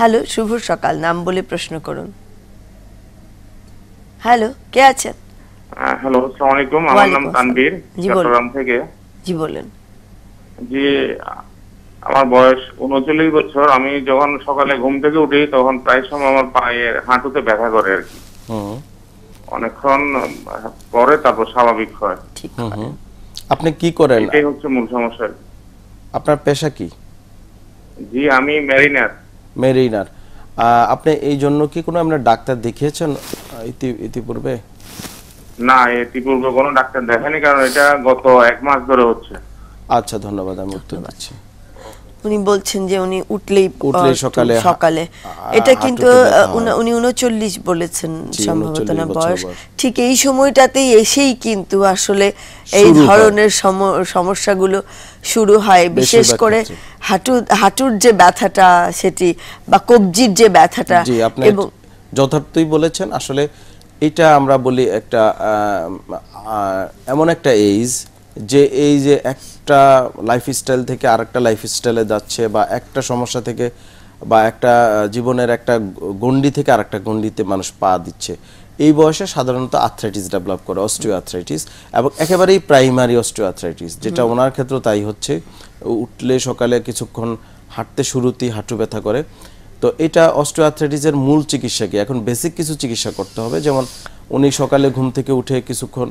hello শুভ সকাল নাম বলে প্রশ্ন করুন হ্যালো কে আছেন হ্যালো আসসালামু আলাইকুম আমার নাম তানবীর চট্টগ্রাম থেকে জি বলেন জি আমার বয়স উনচল্লিশ বছর আমি যখন সকালে ঘুম থেকে উঠি তখন প্রায় সময় আমার পায়ে হাঁটুতে ব্যথা করে আর কি অনেকক্ষণ পরে তারপর স্বাভাবিক হয় আপনি কি করেন এটাই হচ্ছে মূল সমস্যা আপনার পেশা কি জি আমি মেরিনার মেরিনার আপনি এই জন্য কি কোনো আপনার ডাক্তার দেখিয়েছেন ইতিপূর্বে না ইতিপূর্বে কোনো ডাক্তার দেখেনি কারণ এটা গত এক মাস ধরে হচ্ছে আচ্ছা ধন্যবাদ আমি উত্তর দিচ্ছি উনি বলছেন যে উনি উঠলেই সকালে সকালে এটা কিন্তু উনি উনচল্লিশ বলেছেন সম্ভবত না বয়স ঠিক এই সময়টাতেই এসেই কিন্তু আসলে এই ধরনের সমস্যাগুলো শুরু হয় বিশেষ করে হাঁটু হাঁটুর যে ব্যথাটা সেটি বা কবজির যে ব্যথাটা এবং যথার্থই বলেছেন আসলে এটা আমরা বলি একটা এমন একটা এইজ যে এই যে একটা লাইফস্টাইল থেকে আরেকটা লাইফস্টাইলে যাচ্ছে বা একটা সমস্যা থেকে বা একটা জীবনের একটা গণ্ডি থেকে আরেকটা গণ্ডিতে মানুষ পা দিচ্ছে এই বয়সে সাধারণত আর্থ্রাইটিস ডেভেলপ করে অস্ট্রিও আর্থ্রাইটিস এবং একেবারেই প্রাইমারি অস্ট্রিও আর্থ্রাইটিস যেটা ওনার ক্ষেত্রে তাই হচ্ছে উঠলে সকালে কিছুক্ষণ হাঁটতে শুরুতেই হাঁটু ব্যথা করে তো এটা অস্ট্রিও আর্থ্রাইটিসের মূল চিকিৎসা কি এখন বেসিক কিছু চিকিৎসা করতে হবে যেমন উনি সকালে ঘুম থেকে উঠে কিছুক্ষণ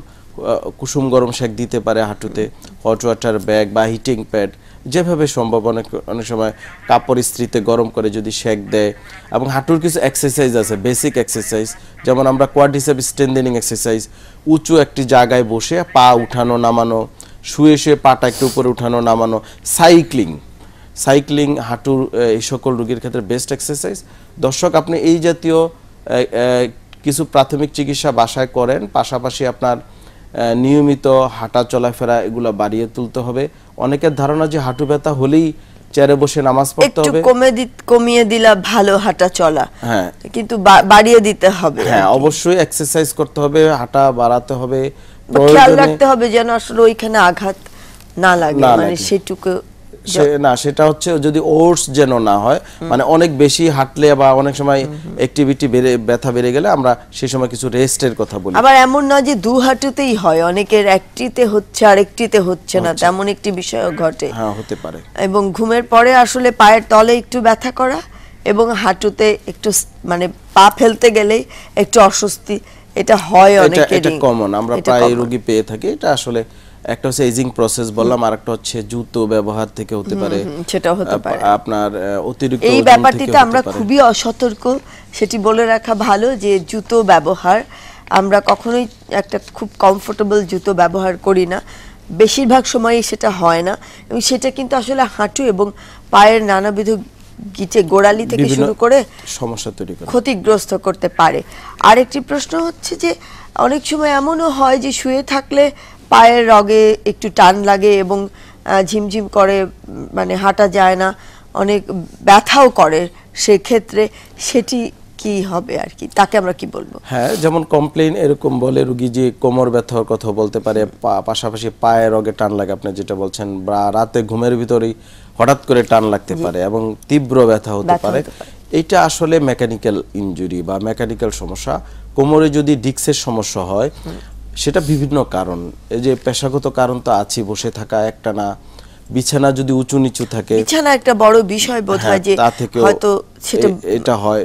কুসুম গরম শাক দিতে পারে হাঁটুতে হট ওয়াটার ব্যাগ বা হিটিং প্যাড যেভাবে সম্ভব অনেক অনেক সময় কাপড় স্ত্রীতে গরম করে যদি শেক দেয় এবং হাঁটুর কিছু এক্সারসাইজ আছে বেসিক এক্সারসাইজ যেমন আমরা কোয়াডিসেপ স্ট্রেন্দেনিং এক্সারসাইজ উঁচু একটি জায়গায় বসে পা উঠানো নামানো শুয়ে শুয়ে পাটা একটু উপরে উঠানো নামানো সাইক্লিং সাইক্লিং হাঁটুর এই সকল রোগীর ক্ষেত্রে বেস্ট এক্সারসাইজ দর্শক আপনি এই জাতীয় কিছু প্রাথমিক চিকিৎসা বাসায় করেন পাশাপাশি আপনার নিয়মিত হাঁটা চলাফেরা এগুলো বাড়িয়ে তুলতে হবে অনেকের ধারণা যে হাঁটু ব্যথা হলেই চেয়ারে বসে নামাজ পড়তে হবে একটু কমে কমিয়ে দিলা ভালো হাঁটা চলা হ্যাঁ কিন্তু বাড়িয়ে দিতে হবে হ্যাঁ অবশ্যই এক্সারসাইজ করতে হবে হাঁটা বাড়াতে হবে খেয়াল রাখতে হবে যেন আসলে ওইখানে আঘাত না লাগে মানে সেটুকু না সেটা হচ্ছে যদি ওটস যেন না হয় মানে অনেক বেশি হাঁটলে বা অনেক সময় অ্যাক্টিভিটি বেড়ে ব্যথা বেড়ে গেলে আমরা সেই সময় কিছু রেস্টের কথা বলি আবার এমন না যে দু হাঁটুতেই হয় অনেকের একটিতে হচ্ছে আর একটিতে হচ্ছে না তেমন একটি বিষয় ঘটে হ্যাঁ হতে পারে এবং ঘুমের পরে আসলে পায়ের তলে একটু ব্যথা করা এবং হাঁটুতে একটু মানে পা ফেলতে গেলেই একটু অস্বস্তি এটা হয় অনেকেরই এটা কমন আমরা প্রায় রোগী পেয়ে থাকি এটা আসলে একটা হচ্ছে এজিং প্রসেস বললাম আর একটা হচ্ছে জুতো ব্যবহার থেকে হতে পারে সেটা হতে পারে আপনার অতিরিক্ত এই ব্যাপারটিতে আমরা খুবই অসতর্ক সেটি বলে রাখা ভালো যে জুতো ব্যবহার আমরা কখনোই একটা খুব কমফোর্টেবল জুতো ব্যবহার করি না বেশিরভাগ সময়ই সেটা হয় না এবং সেটা কিন্তু আসলে হাঁটু এবং পায়ের নানাবিধ গিটে গোড়ালি থেকে শুরু করে সমস্যা তৈরি করে ক্ষতিগ্রস্ত করতে পারে আরেকটি প্রশ্ন হচ্ছে যে অনেক সময় এমনও হয় যে শুয়ে থাকলে পায়ের রগে একটু টান লাগে এবং ঝিমঝিম করে মানে হাঁটা যায় না অনেক ব্যথাও করে সেক্ষেত্রে সেটি কি হবে আর কি তাকে আমরা কি বলবো হ্যাঁ যেমন কমপ্লেন এরকম বলে রুগী যে কোমর ব্যথার কথা বলতে পারে পাশাপাশি পায়ের রগে টান লাগে আপনি যেটা বলছেন রাতে ঘুমের ভিতরেই হঠাৎ করে টান লাগতে পারে এবং তীব্র ব্যথা হতে পারে এটা আসলে মেকানিক্যাল ইনজুরি বা মেকানিক্যাল সমস্যা কোমরে যদি ডিক্সের সমস্যা হয় সেটা বিভিন্ন কারণ এই যে পেশাগত কারণ তো আছে বসে থাকা একটা না বিছানা যদি উঁচু নিচু থাকে বিছানা একটা বড় বিষয় বোধহয় হ্যাঁ, যে হয়তো সেটা এটা হয়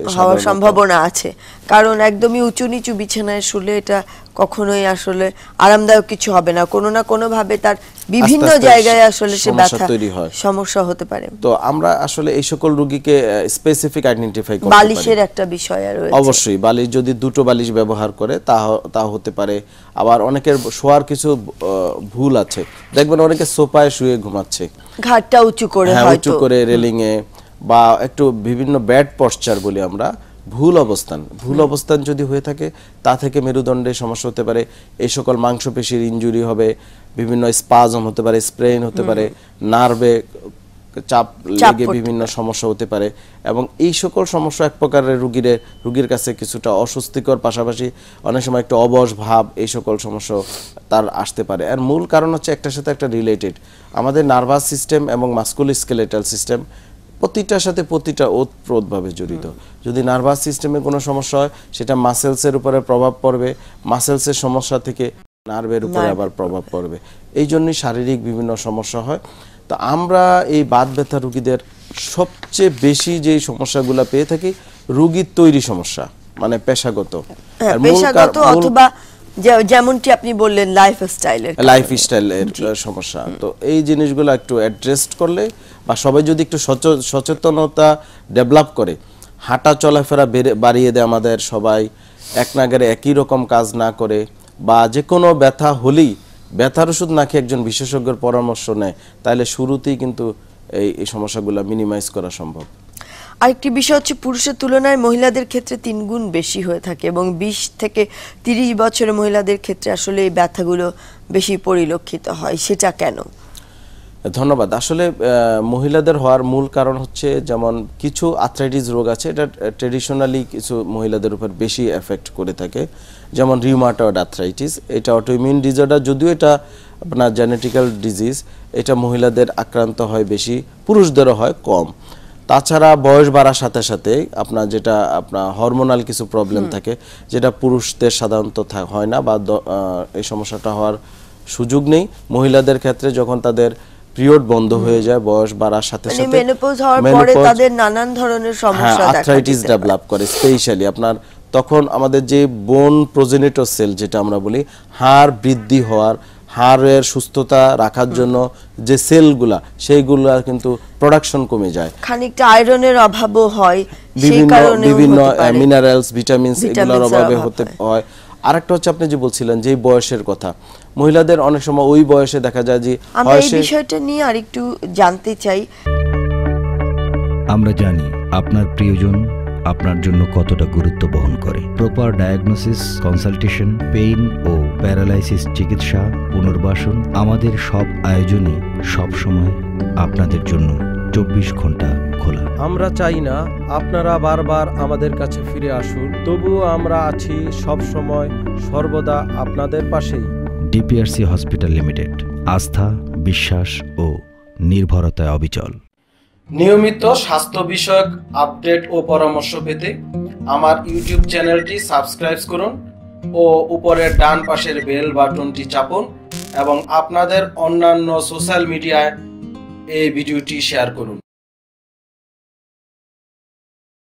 সম্ভাবনা আছে কারণ একদমই উঁচু নিচু বিছানায় শুলে এটা কখনোই আসলে আরামদায়ক কিছু হবে না কোনো না কোনো ভাবে তার বিভিন্ন জায়গায় আসলে সে ব্যথা তৈরি হয় সমস্যা হতে পারে তো আমরা আসলে এই সকল রোগীকে স্পেসিফিক আইডেন্টিফাই করতে পারি বালিশের একটা বিষয় আর রয়েছে অবশ্যই বালিশ যদি দুটো বালিশ ব্যবহার করে তা তা হতে পারে আবার অনেকের শোয়ার কিছু ভুল আছে দেখবেন অনেকে সোফায় শুয়ে ঘুমাচ্ছে ঘাটটা উঁচু করে হ্যাঁ, হয়তো উঁচু করে রেলিং এ বা একটু বিভিন্ন ব্যাড পশ্চার বলি আমরা ভুল অবস্থান ভুল অবস্থান যদি হয়ে থাকে তা থেকে মেরুদণ্ডে সমস্যা হতে পারে এই সকল মাংসপেশির ইঞ্জুরি হবে বিভিন্ন স্পাজম হতে পারে স্প্রেন হতে পারে নার্ভে চাপ লেগে বিভিন্ন সমস্যা হতে পারে এবং এই সকল সমস্যা এক প্রকারের রুগীর রুগীর কাছে কিছুটা অস্বস্তিকর পাশাপাশি অনেক সময় একটা অবশ ভাব এই সকল সমস্যা তার আসতে পারে আর মূল কারণ হচ্ছে একটার সাথে একটা রিলেটেড আমাদের নার্ভাস সিস্টেম এবং মাস্কুল স্কেলেটাল সিস্টেম প্রতিটার সাথে প্রতিটা ওতপ্রোতভাবে জড়িত যদি নার্ভাস সিস্টেমে কোনো সমস্যা হয় সেটা মাসেলসের উপরে প্রভাব পড়বে মাসেলসের সমস্যা থেকে নার্ভের উপরে আবার প্রভাব পড়বে এই জন্যই শারীরিক বিভিন্ন সমস্যা হয় তো আমরা এই বাদ ব্যথা রুগীদের সবচেয়ে বেশি যে সমস্যাগুলো পেয়ে থাকি রুগীর তৈরি সমস্যা মানে পেশাগত হ্যাঁ, যেমনটি আপনি বললেন লাইফ স্টাইলের লাইফ স্টাইলের সমস্যা তো এই জিনিসগুলো একটু অ্যাড্রেসড করলে বা সবাই যদি একটু সচেতনতা ডেভেলপ করে হাঁটা চলাফেরা বাড়িয়ে দেয় আমাদের সবাই এক নাগারে একই রকম কাজ না করে বা যে কোনো ব্যথা হলেই ব্যথার ওষুধ না খেয়ে একজন বিশেষজ্ঞের পরামর্শ নেয় তাহলে শুরুতেই কিন্তু এই এই সমস্যাগুলো মিনিমাইজ করা সম্ভব আরেকটি বিষয় হচ্ছে পুরুষের তুলনায় মহিলাদের ক্ষেত্রে তিন গুণ বেশি হয়ে থাকে এবং ২০ থেকে ৩০ বছরের মহিলাদের ক্ষেত্রে আসলে এই ব্যথাগুলো বেশি পরিলক্ষিত হয় সেটা কেন ধন্যবাদ আসলে মহিলাদের হওয়ার মূল কারণ হচ্ছে যেমন কিছু আথ্রাইটিস রোগ আছে এটা ট্রেডিশনালি কিছু মহিলাদের উপর বেশি এফেক্ট করে থাকে যেমন রিউমাটয়েড আথ্রাইটিস এটা অটোইমিউন ডিজর্ডার যদিও এটা আপনার জেনেটিক্যাল ডিজিজ এটা মহিলাদের আক্রান্ত হয় বেশি পুরুষদেরও হয় কম তাছাড়া বয়স বাড়ার সাথে সাথে আপনার যেটা আপনার হরমোনাল কিছু প্রবলেম থাকে যেটা পুরুষদের সাধারণত হয় না বা এই সমস্যাটা হওয়ার সুযোগ নেই মহিলাদের ক্ষেত্রে যখন তাদের পিরিয়ড বন্ধ হয়ে যায় বয়স বাড়ার সাথে মানে সাথে মেনোপজ হওয়ার পরে তাদের নানান ধরনের হ্যাঁ, সমস্যা দেখা আর্থ্রাইটিস ডেভেলপ করে স্পেশালি আপনার তখন আমাদের যে বোন প্রজেনিটর সেল যেটা আমরা বলি হাড় বৃদ্ধি হওয়ার হাড়ের সুস্থতা রাখার জন্য যে সেলগুলা সেইগুলো কিন্তু প্রোডাকশন কমে যায় খানিকটা আয়রনের অভাবও হয় বিভিন্ন বিভিন্ন মিনারেলস ভিটামিনস এগুলোর অভাবে হতে হয় আরেকটা হচ্ছে আপনি যে বলছিলেন যে বয়সের কথা মহিলাদের অনেক সময় ওই বয়সে দেখা যায় যে আমরা এই বিষয়টা নিয়ে আরেকটু জানতে চাই আমরা জানি আপনার প্রিয়জন আপনার জন্য কতটা গুরুত্ব বহন করে প্রপার ডায়াগনোসিস কনসালটেশন পেইন ও প্যারালাইসিস চিকিৎসা পুনর্বাসন আমাদের সব আয়োজনে সবসময় আপনাদের জন্য চব্বিশ ঘন্টা খোলা আমরা চাই না আপনারা বারবার আমাদের কাছে ফিরে আসুন তবুও আমরা আছি সব সময় সর্বদা আপনাদের পাশেই ডিপিআরসি হসপিটাল লিমিটেড আস্থা বিশ্বাস ও নির্ভরতায় অবিচল নিয়মিত স্বাস্থ্য বিষয়ক আপডেট ও পরামর্শ পেতে আমার ইউটিউব চ্যানেলটি সাবস্ক্রাইব করুন ও উপরের ডান পাশের বেল বাটনটি চাপুন এবং আপনাদের অন্যান্য সোশ্যাল মিডিয়ায় এই ভিডিওটি শেয়ার করুন